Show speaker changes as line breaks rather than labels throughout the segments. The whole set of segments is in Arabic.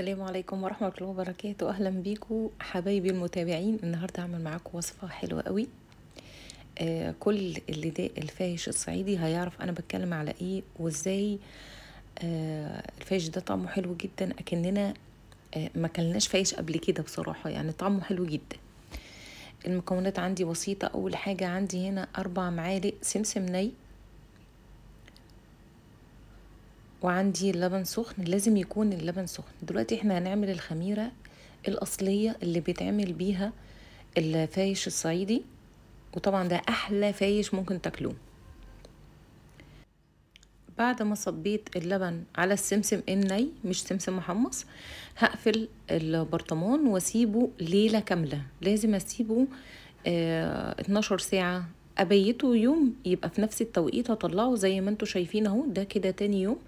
السلام عليكم ورحمة الله وبركاته أهلا بيكم حبايبي المتابعين النهاردة هعمل معاكم وصفة حلوة قوي آه كل اللي ده الفايش الصعيدي هيعرف أنا بتكلم على إيه وإزاي آه الفايش ده طعمه حلو جدا أكننا آه ما كلناش فايش قبل كده بصراحة يعني طعمه حلو جدا المكونات عندي بسيطة أول حاجة عندي هنا أربع معالق سمسم ني وعندي اللبن سخن لازم يكون اللبن سخن دلوقتي احنا هنعمل الخميرة الأصلية اللي بيتعمل بيها الفايش الصعيدي وطبعا ده أحلى فايش ممكن تاكلوه بعد ما صبيت اللبن على السمسم الني مش سمسم محمص هقفل البرطمان واسيبه ليلة كاملة لازم اسيبه آه، اتناشر ساعة ابيته يوم يبقى في نفس التوقيت هطلعه زي ما انتوا شايفين اهو ده كده تاني يوم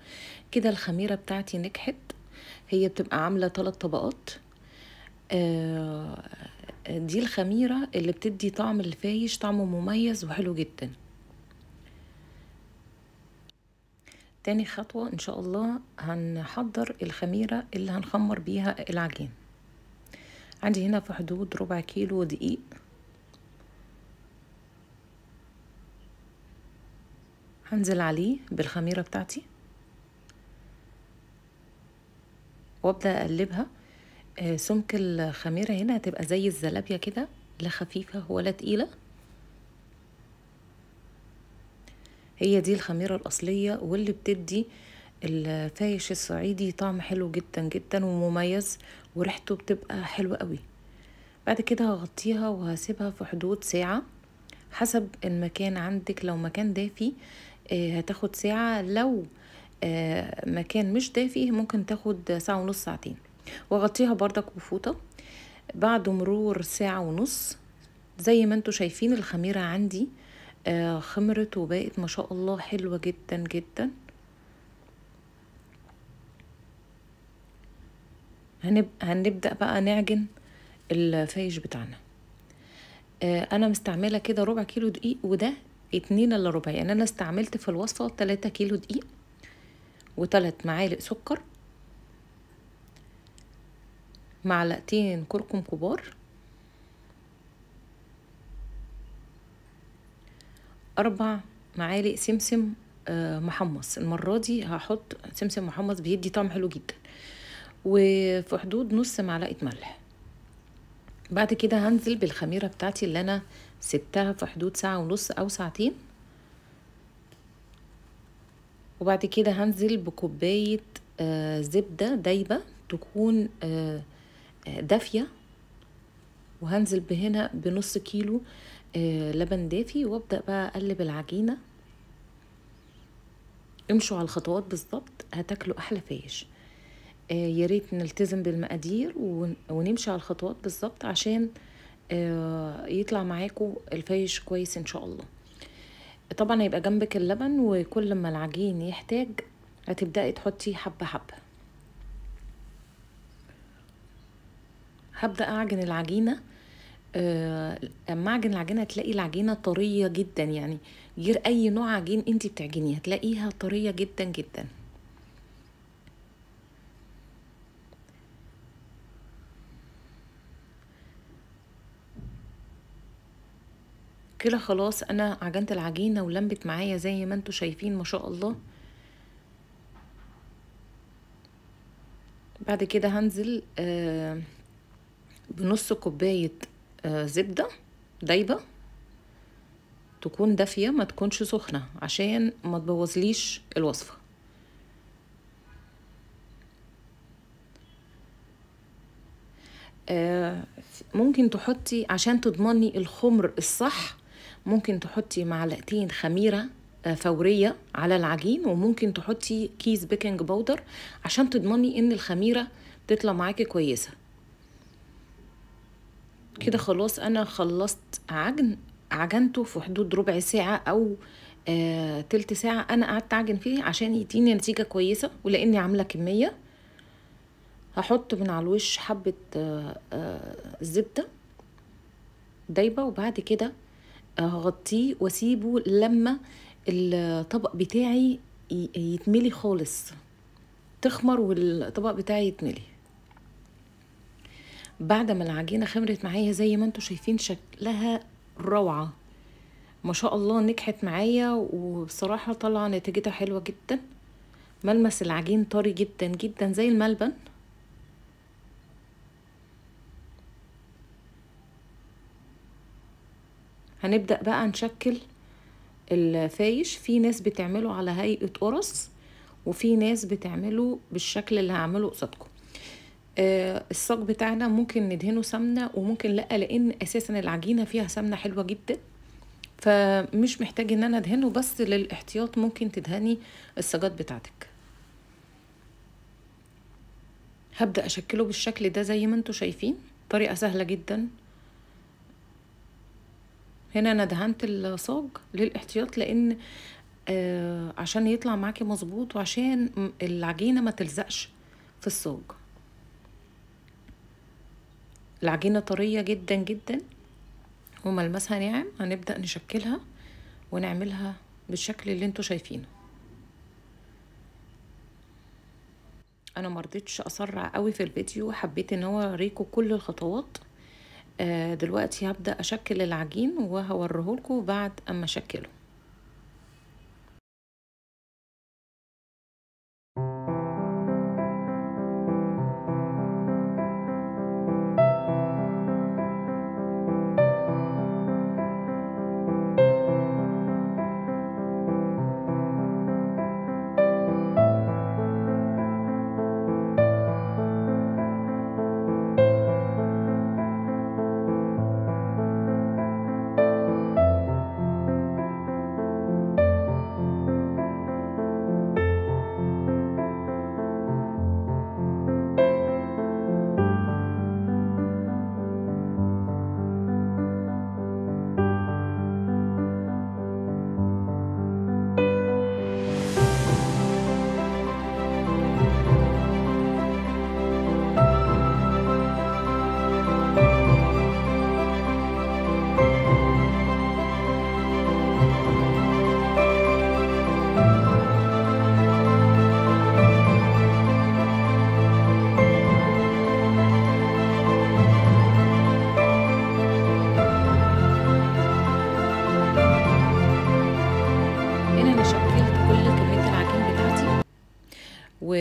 كده الخميره بتاعتي نجحت هي بتبقى عامله ثلاث طبقات آه، دي الخميره اللي بتدي طعم الفايش طعمه مميز وحلو جدا تاني خطوه ان شاء الله هنحضر الخميره اللي هنخمر بيها العجين عندي هنا في حدود ربع كيلو دقيق هنزل عليه بالخميرة بتاعتي وابدأ اقلبها آه، سمك الخميرة هنا هتبقى زي الزلابية كده لا خفيفة ولا تقيلة هي دي الخميرة الأصلية واللي بتدي الفايش الصعيدي طعم حلو جدا جدا ومميز وريحته بتبقى حلوة قوي بعد كده هغطيها وهسيبها في حدود ساعة حسب المكان عندك لو مكان دافي آه، هتاخد ساعة لو آه، مكان مش دافي ممكن تاخد ساعة ونص ساعتين وغطيها بردك بفوطة بعد مرور ساعة ونص زي ما انتوا شايفين الخميرة عندي آه، خمرت وبقت ما شاء الله حلوة جدا جدا هنبدأ بقى نعجن الفايش بتاعنا انا مستعملة كده ربع كيلو دقيق وده اتنين الا ربع يعني انا استعملت في الوصفه تلاتة كيلو دقيق وتلات معالق سكر معلقتين كركم كبار اربع معالق سمسم آه، محمص المره دي هحط سمسم محمص بيدي طعم حلو جدا وفي حدود نص معلقه ملح بعد كده هنزل بالخميره بتاعتي اللي انا سبتها في حدود ساعة ونص أو ساعتين وبعد كده هنزل بكوباية آه، زبدة دايبة تكون آه، آه، دافية وهنزل بهنا بنص كيلو لبن دافي وابدأ بقى أقلب العجينة امشوا على الخطوات بالظبط هتاكلوا أحلى فايش يا ريت نلتزم بالمقادير ونمشي على الخطوات بالظبط عشان آه، يطلع معاكم الفايش كويس ان شاء الله طبعا هيبقى جنبك اللبن وكل ما العجين يحتاج هتبدأي تحطي حبة حبة هبدأ أعجن العجينة اما آه، اعجن العجينه هتلاقي العجينه طريه جدا يعني غير اي نوع عجين انت بتعجنيه هتلاقيها طريه جدا جدا كده خلاص انا عجنت العجينه ولمبت معايا زي ما انتم شايفين ما شاء الله بعد كده هنزل آه، بنص كوبايه آه، زبده دايبه تكون دافيه ما تكونش سخنه عشان ما تبوظليش الوصفه آه، ممكن تحطي عشان تضمني الخمر الصح ممكن تحطي معلقتين خميرة آه، فورية على العجين وممكن تحطي كيس بيكنج بودر عشان تضمني ان الخميرة تطلع معاكي كويسة كده خلاص انا خلصت عجن عجنته في حدود ربع ساعة او آه، تلت ساعة انا قعدت اعجن فيه عشان يديني نتيجة كويسة ولاني عاملة كمية هحط من على الوش حبة آه، زبدة دايبة وبعد كده هغطيه واسيبه لما الطبق بتاعي يتملي خالص تخمر والطبق بتاعي يتملي بعد ما العجينه خمرت معايا زي ما انتم شايفين شكلها روعه ما شاء الله نجحت معايا وبصراحه طالعه نتيجتها حلوه جدا ملمس العجين طري جدا جدا زي الملبن هنبدأ بقى نشكل الفايش في ناس بتعمله على هيئة قرص وفي ناس بتعمله بالشكل اللي هعمله قصادكم آه الصاج بتاعنا ممكن ندهنه سمنة وممكن لأ لأن أساسا العجينة فيها سمنة حلوة جدا فمش محتاج ان انا ادهنه بس للاحتياط ممكن تدهني الصاجات بتاعتك هبدأ اشكله بالشكل ده زي ما انتوا شايفين طريقة سهلة جدا هنا انا دهنت الصاج للاحتياط لان آه عشان يطلع معاكي مظبوط وعشان العجينه ما تلزقش في الصاج العجينه طريه جدا جدا وملمسها ناعم هنبدا نشكلها ونعملها بالشكل اللي انتوا شايفينه انا مرضتش اسرع قوي في الفيديو حبيت ان هو اوريكم كل الخطوات آه، دلوقتي هبدأ أشكل العجين لكم بعد أما أشكله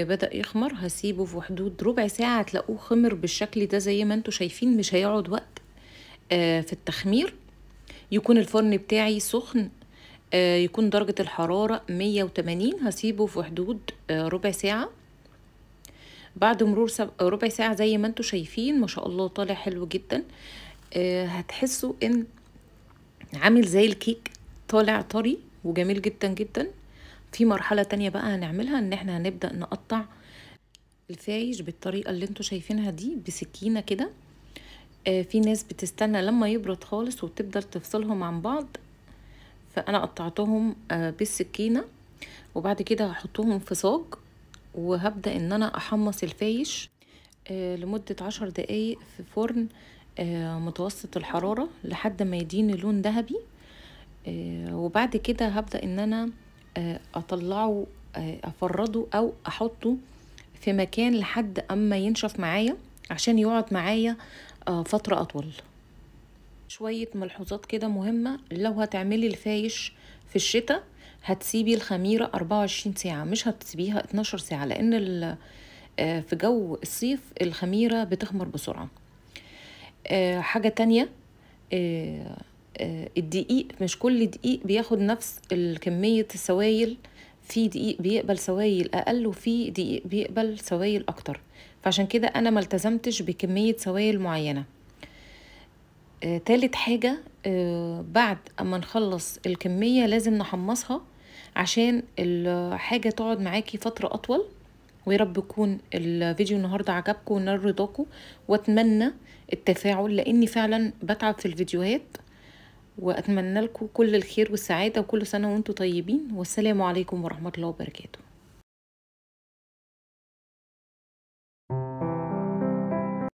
بدأ يخمر هسيبه في حدود ربع ساعة تلاقوه خمر بالشكل ده زي ما انتوا شايفين مش هيقعد وقت آه، في التخمير يكون الفرن بتاعي سخن آه، يكون درجة الحرارة 180 هسيبه في حدود آه، ربع ساعة بعد مرور ربع ساعة زي ما انتوا شايفين ما شاء الله طالع حلو جدا هتحسوا ان عامل زي الكيك طالع طري وجميل جدا جدا في مرحلة تانية بقى هنعملها ان احنا هنبدأ نقطع الفايش بالطريقة اللي انتوا شايفينها دي بسكينة كده آه في ناس بتستنى لما يبرد خالص وبتفضل تفصلهم عن بعض فانا قطعتهم آه بالسكينة وبعد كده هحطهم في صاج وهبدأ ان انا احمص الفايش آه لمدة عشر دقايق في فرن آه، متوسط الحرارة لحد ما يديني لون ذهبي آه، وبعد كده هبدأ ان انا آه، اطلعه آه، افرده او احطه في مكان لحد اما ينشف معايا عشان يقعد معايا آه، فترة اطول شوية ملحوظات كده مهمة لو هتعملي الفايش في الشتاء هتسيبي الخميرة 24 ساعة مش هتسيبيها 12 ساعة لأن في جو الصيف الخميرة بتخمر بسرعة حاجة تانية آه، الدقيق مش كل دقيق بياخد نفس كمية السوائل في دقيق بيقبل سوائل أقل وفي دقيق بيقبل سوائل أكتر فعشان كده أنا ملتزمتش بكمية سوائل معينة آه، تالت حاجة آه، بعد أما نخلص الكمية لازم نحمصها عشان الحاجة تقعد معاكي فترة أطول ويا رب يكون الفيديو النهاردة عجبكم ونال رضاكم واتمنى التفاعل لاني فعلا بتعب في الفيديوهات وأتمنى لكم كل الخير والسعادة وكل سنة وانتم طيبين والسلام عليكم ورحمة الله وبركاته